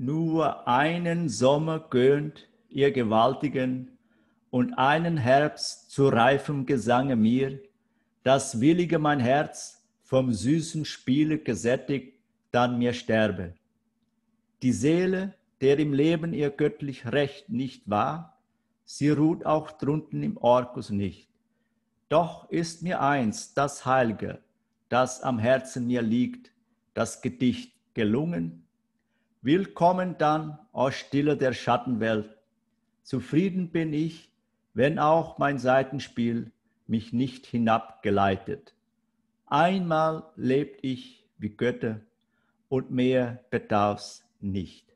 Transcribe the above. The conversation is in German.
Nur einen Sommer gönnt ihr Gewaltigen und einen Herbst zu reifem Gesange mir, das willige mein Herz vom süßen Spiele gesättigt, dann mir sterbe. Die Seele, der im Leben ihr göttlich Recht nicht war, sie ruht auch drunten im Orkus nicht. Doch ist mir eins, das Heilge, das am Herzen mir liegt, das Gedicht gelungen, Willkommen dann, o Stille der Schattenwelt. Zufrieden bin ich, wenn auch mein Seitenspiel mich nicht hinabgeleitet. Einmal lebt ich wie Götter und mehr bedarf's nicht.